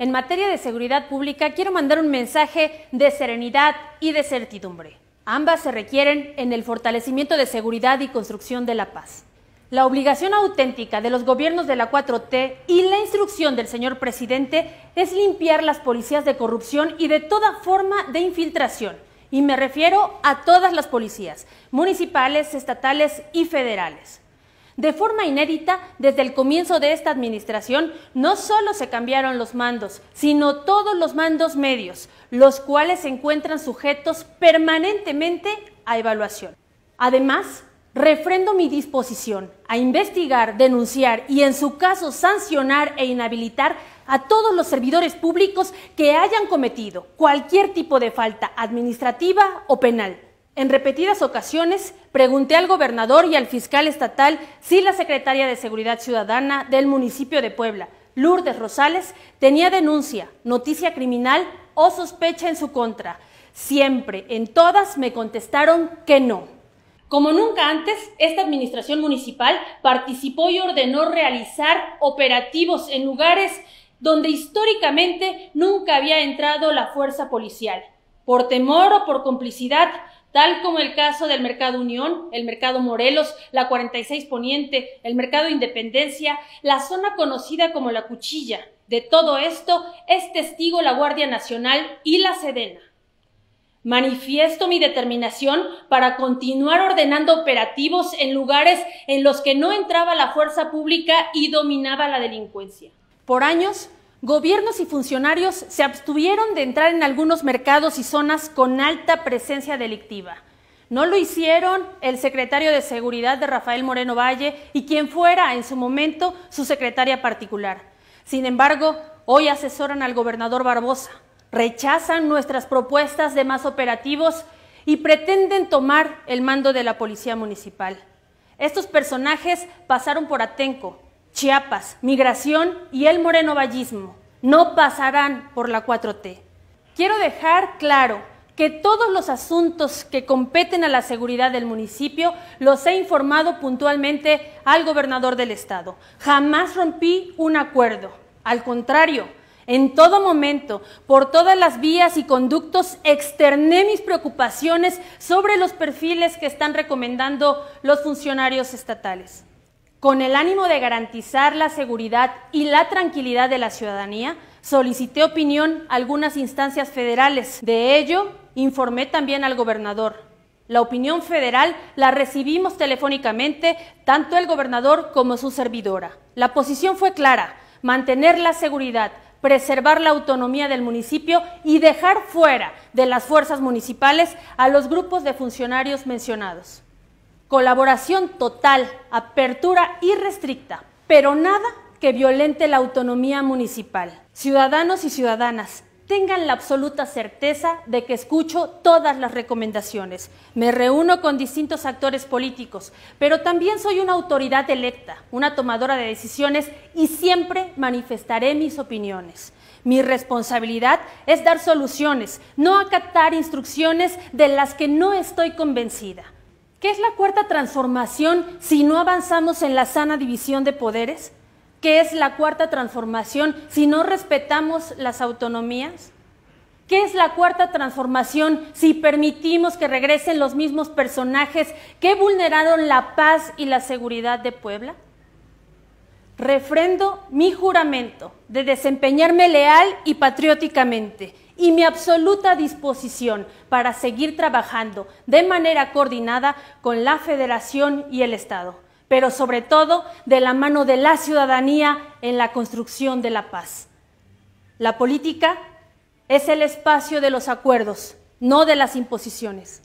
En materia de seguridad pública, quiero mandar un mensaje de serenidad y de certidumbre. Ambas se requieren en el fortalecimiento de seguridad y construcción de la paz. La obligación auténtica de los gobiernos de la 4T y la instrucción del señor presidente es limpiar las policías de corrupción y de toda forma de infiltración. Y me refiero a todas las policías, municipales, estatales y federales. De forma inédita, desde el comienzo de esta administración, no solo se cambiaron los mandos, sino todos los mandos medios, los cuales se encuentran sujetos permanentemente a evaluación. Además, refrendo mi disposición a investigar, denunciar y, en su caso, sancionar e inhabilitar a todos los servidores públicos que hayan cometido cualquier tipo de falta administrativa o penal en repetidas ocasiones pregunté al gobernador y al fiscal estatal si la secretaria de Seguridad Ciudadana del municipio de Puebla, Lourdes Rosales, tenía denuncia, noticia criminal o sospecha en su contra. Siempre, en todas, me contestaron que no. Como nunca antes, esta administración municipal participó y ordenó realizar operativos en lugares donde históricamente nunca había entrado la fuerza policial. Por temor o por complicidad, tal como el caso del Mercado Unión, el Mercado Morelos, la 46 Poniente, el Mercado Independencia, la zona conocida como la Cuchilla. De todo esto es testigo la Guardia Nacional y la Sedena. Manifiesto mi determinación para continuar ordenando operativos en lugares en los que no entraba la fuerza pública y dominaba la delincuencia. Por años, Gobiernos y funcionarios se abstuvieron de entrar en algunos mercados y zonas con alta presencia delictiva. No lo hicieron el secretario de Seguridad de Rafael Moreno Valle y quien fuera en su momento su secretaria particular. Sin embargo, hoy asesoran al gobernador Barbosa, rechazan nuestras propuestas de más operativos y pretenden tomar el mando de la Policía Municipal. Estos personajes pasaron por Atenco, Chiapas, migración y el morenovallismo no pasarán por la 4T. Quiero dejar claro que todos los asuntos que competen a la seguridad del municipio los he informado puntualmente al gobernador del estado. Jamás rompí un acuerdo. Al contrario, en todo momento, por todas las vías y conductos, externé mis preocupaciones sobre los perfiles que están recomendando los funcionarios estatales. Con el ánimo de garantizar la seguridad y la tranquilidad de la ciudadanía, solicité opinión a algunas instancias federales. De ello, informé también al gobernador. La opinión federal la recibimos telefónicamente tanto el gobernador como su servidora. La posición fue clara, mantener la seguridad, preservar la autonomía del municipio y dejar fuera de las fuerzas municipales a los grupos de funcionarios mencionados. Colaboración total, apertura irrestricta, pero nada que violente la autonomía municipal. Ciudadanos y ciudadanas, tengan la absoluta certeza de que escucho todas las recomendaciones. Me reúno con distintos actores políticos, pero también soy una autoridad electa, una tomadora de decisiones y siempre manifestaré mis opiniones. Mi responsabilidad es dar soluciones, no acatar instrucciones de las que no estoy convencida. ¿Qué es la cuarta transformación si no avanzamos en la sana división de poderes? ¿Qué es la cuarta transformación si no respetamos las autonomías? ¿Qué es la cuarta transformación si permitimos que regresen los mismos personajes que vulneraron la paz y la seguridad de Puebla? Refrendo mi juramento de desempeñarme leal y patrióticamente y mi absoluta disposición para seguir trabajando de manera coordinada con la Federación y el Estado, pero sobre todo de la mano de la ciudadanía en la construcción de la paz. La política es el espacio de los acuerdos, no de las imposiciones.